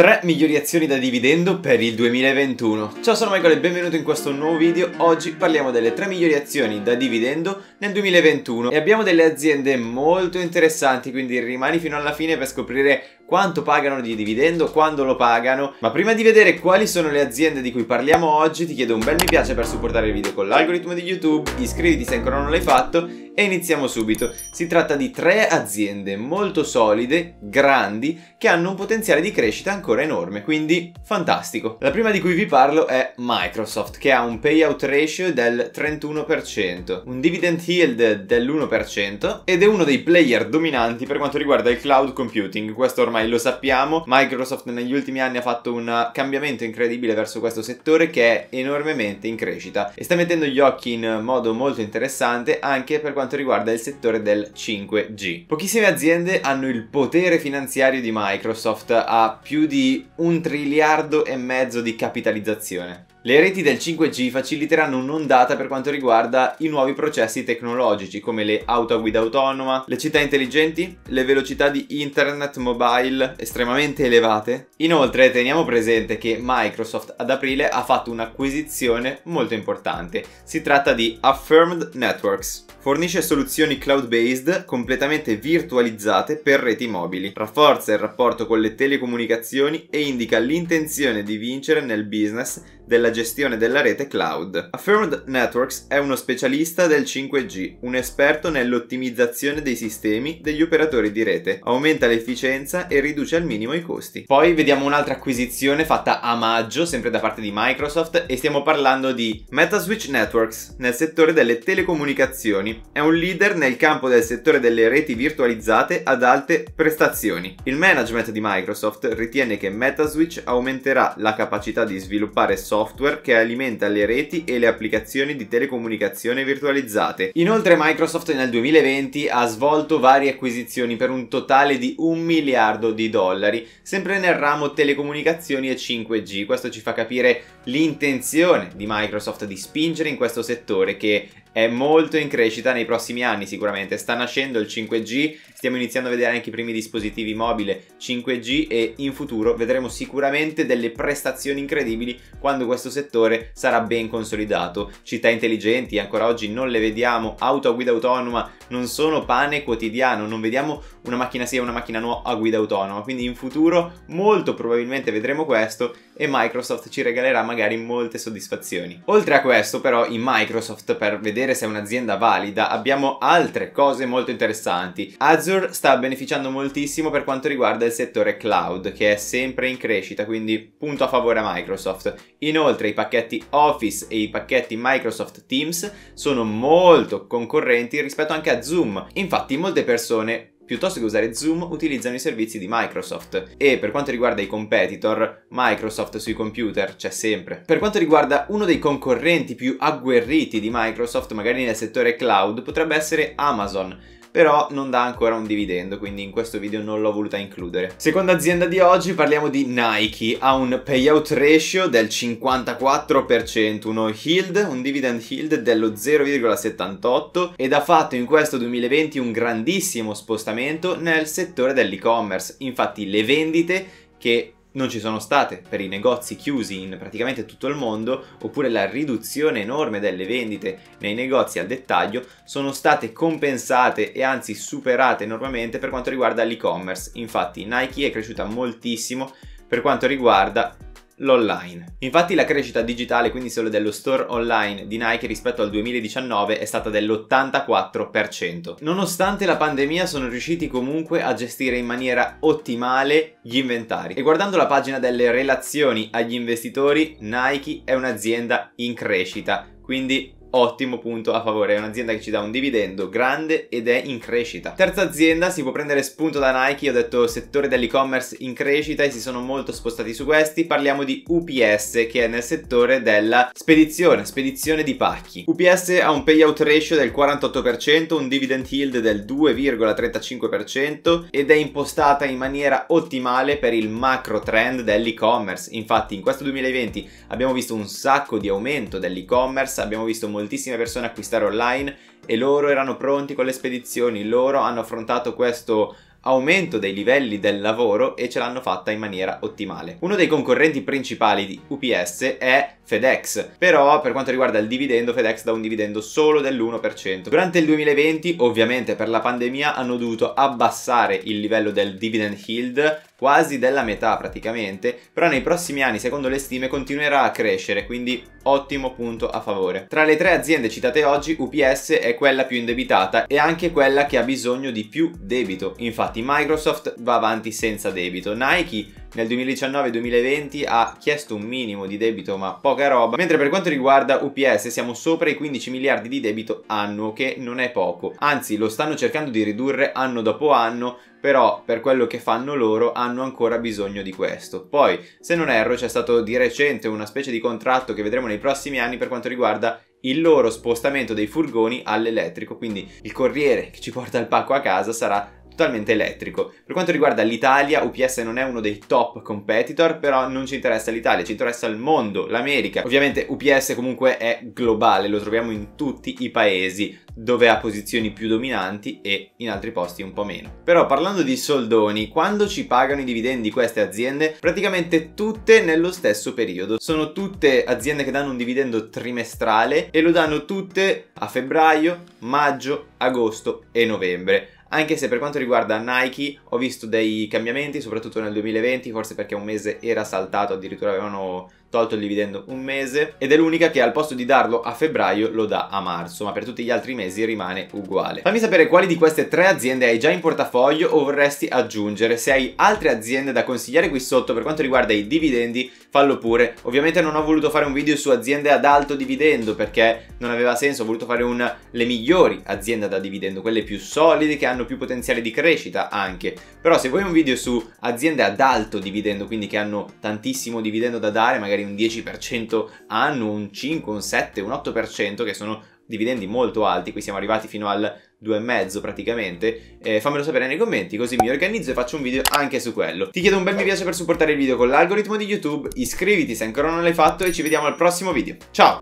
3 migliori azioni da dividendo per il 2021 Ciao sono Michael e benvenuto in questo nuovo video Oggi parliamo delle 3 migliori azioni da dividendo nel 2021 E abbiamo delle aziende molto interessanti quindi rimani fino alla fine per scoprire quanto pagano di dividendo, quando lo pagano Ma prima di vedere quali sono le aziende di cui parliamo oggi Ti chiedo un bel mi piace per supportare il video con l'algoritmo di YouTube Iscriviti se ancora non l'hai fatto e iniziamo subito. Si tratta di tre aziende molto solide, grandi, che hanno un potenziale di crescita ancora enorme, quindi fantastico. La prima di cui vi parlo è Microsoft, che ha un payout ratio del 31%, un dividend yield dell'1% ed è uno dei player dominanti per quanto riguarda il cloud computing. Questo ormai lo sappiamo, Microsoft negli ultimi anni ha fatto un cambiamento incredibile verso questo settore che è enormemente in crescita e sta mettendo gli occhi in modo molto interessante anche per quanto quanto riguarda il settore del 5G. Pochissime aziende hanno il potere finanziario di Microsoft a più di un triliardo e mezzo di capitalizzazione. Le reti del 5G faciliteranno un'ondata per quanto riguarda i nuovi processi tecnologici come le auto a guida autonoma, le città intelligenti, le velocità di internet mobile estremamente elevate. Inoltre teniamo presente che Microsoft ad aprile ha fatto un'acquisizione molto importante. Si tratta di Affirmed Networks fornisce soluzioni cloud-based completamente virtualizzate per reti mobili, rafforza il rapporto con le telecomunicazioni e indica l'intenzione di vincere nel business della gestione della rete cloud. Affirmed Networks è uno specialista del 5G, un esperto nell'ottimizzazione dei sistemi degli operatori di rete, aumenta l'efficienza e riduce al minimo i costi. Poi vediamo un'altra acquisizione fatta a maggio, sempre da parte di Microsoft, e stiamo parlando di MetaSwitch Networks nel settore delle telecomunicazioni. È un leader nel campo del settore delle reti virtualizzate ad alte prestazioni. Il management di Microsoft ritiene che MetaSwitch aumenterà la capacità di sviluppare software software che alimenta le reti e le applicazioni di telecomunicazione virtualizzate. Inoltre Microsoft nel 2020 ha svolto varie acquisizioni per un totale di un miliardo di dollari, sempre nel ramo telecomunicazioni e 5G. Questo ci fa capire l'intenzione di Microsoft di spingere in questo settore che è molto in crescita nei prossimi anni sicuramente, sta nascendo il 5G, stiamo iniziando a vedere anche i primi dispositivi mobile 5G e in futuro vedremo sicuramente delle prestazioni incredibili quando questo settore sarà ben consolidato. Città intelligenti ancora oggi non le vediamo, auto a guida autonoma non sono pane quotidiano, non vediamo una macchina sia una macchina nuova a guida autonoma, quindi in futuro molto probabilmente vedremo questo e Microsoft ci regalerà magari molte soddisfazioni. Oltre a questo però in Microsoft per vedere se è un'azienda valida abbiamo altre cose molto interessanti. Azure sta beneficiando moltissimo per quanto riguarda il settore cloud che è sempre in crescita quindi punto a favore a Microsoft. Inoltre i pacchetti Office e i pacchetti Microsoft Teams sono molto concorrenti rispetto anche a Zoom. Infatti molte persone piuttosto che usare Zoom utilizzano i servizi di Microsoft e per quanto riguarda i competitor, Microsoft sui computer c'è sempre. Per quanto riguarda uno dei concorrenti più agguerriti di Microsoft, magari nel settore cloud, potrebbe essere Amazon però non dà ancora un dividendo, quindi in questo video non l'ho voluta includere. Seconda azienda di oggi parliamo di Nike, ha un payout ratio del 54%, uno yield, un dividend yield dello 0,78 ed ha fatto in questo 2020 un grandissimo spostamento nel settore dell'e-commerce, infatti le vendite che non ci sono state per i negozi chiusi in praticamente tutto il mondo, oppure la riduzione enorme delle vendite nei negozi al dettaglio, sono state compensate e anzi superate enormemente per quanto riguarda l'e-commerce. Infatti Nike è cresciuta moltissimo per quanto riguarda l'online. Infatti la crescita digitale, quindi solo dello store online di Nike rispetto al 2019 è stata dell'84%. Nonostante la pandemia sono riusciti comunque a gestire in maniera ottimale gli inventari e guardando la pagina delle relazioni agli investitori Nike è un'azienda in crescita, quindi ottimo punto a favore, è un'azienda che ci dà un dividendo grande ed è in crescita. Terza azienda, si può prendere spunto da Nike, ho detto settore dell'e-commerce in crescita e si sono molto spostati su questi, parliamo di UPS che è nel settore della spedizione, spedizione di pacchi. UPS ha un payout ratio del 48%, un dividend yield del 2,35% ed è impostata in maniera ottimale per il macro trend dell'e-commerce. Infatti in questo 2020 abbiamo visto un sacco di aumento dell'e-commerce, abbiamo visto molto moltissime persone acquistare online e loro erano pronti con le spedizioni, loro hanno affrontato questo aumento dei livelli del lavoro e ce l'hanno fatta in maniera ottimale. Uno dei concorrenti principali di UPS è FedEx. Però per quanto riguarda il dividendo, FedEx dà un dividendo solo dell'1%. Durante il 2020, ovviamente per la pandemia, hanno dovuto abbassare il livello del dividend yield quasi della metà praticamente, però nei prossimi anni secondo le stime continuerà a crescere, quindi ottimo punto a favore. Tra le tre aziende citate oggi, UPS è quella più indebitata e anche quella che ha bisogno di più debito. Infatti Microsoft va avanti senza debito, Nike nel 2019-2020 ha chiesto un minimo di debito ma poca roba, mentre per quanto riguarda UPS siamo sopra i 15 miliardi di debito annuo che non è poco, anzi lo stanno cercando di ridurre anno dopo anno però per quello che fanno loro hanno ancora bisogno di questo. Poi, se non erro, c'è stato di recente una specie di contratto che vedremo nei prossimi anni per quanto riguarda il loro spostamento dei furgoni all'elettrico, quindi il corriere che ci porta il pacco a casa sarà totalmente elettrico. Per quanto riguarda l'Italia, UPS non è uno dei top competitor, però non ci interessa l'Italia, ci interessa il mondo, l'America. Ovviamente UPS comunque è globale, lo troviamo in tutti i paesi dove ha posizioni più dominanti e in altri posti un po' meno. Però parlando di soldoni, quando ci pagano i dividendi queste aziende? Praticamente tutte nello stesso periodo. Sono tutte aziende che danno un dividendo trimestrale e lo danno tutte a febbraio, maggio, agosto e novembre anche se per quanto riguarda Nike ho visto dei cambiamenti, soprattutto nel 2020, forse perché un mese era saltato, addirittura avevano tolto il dividendo un mese ed è l'unica che al posto di darlo a febbraio lo dà a marzo, ma per tutti gli altri mesi rimane uguale. Fammi sapere quali di queste tre aziende hai già in portafoglio o vorresti aggiungere. Se hai altre aziende da consigliare qui sotto per quanto riguarda i dividendi, fallo pure. Ovviamente non ho voluto fare un video su aziende ad alto dividendo perché non aveva senso, ho voluto fare un le migliori aziende da dividendo, quelle più solide che hanno più potenziale di crescita anche. Però se vuoi un video su aziende ad alto dividendo, quindi che hanno tantissimo dividendo da dare, magari magari un 10% hanno, un 5, un 7, un 8%, che sono dividendi molto alti, qui siamo arrivati fino al 2,5 praticamente, eh, fammelo sapere nei commenti così mi organizzo e faccio un video anche su quello. Ti chiedo un bel mi piace per supportare il video con l'algoritmo di YouTube, iscriviti se ancora non l'hai fatto e ci vediamo al prossimo video. Ciao!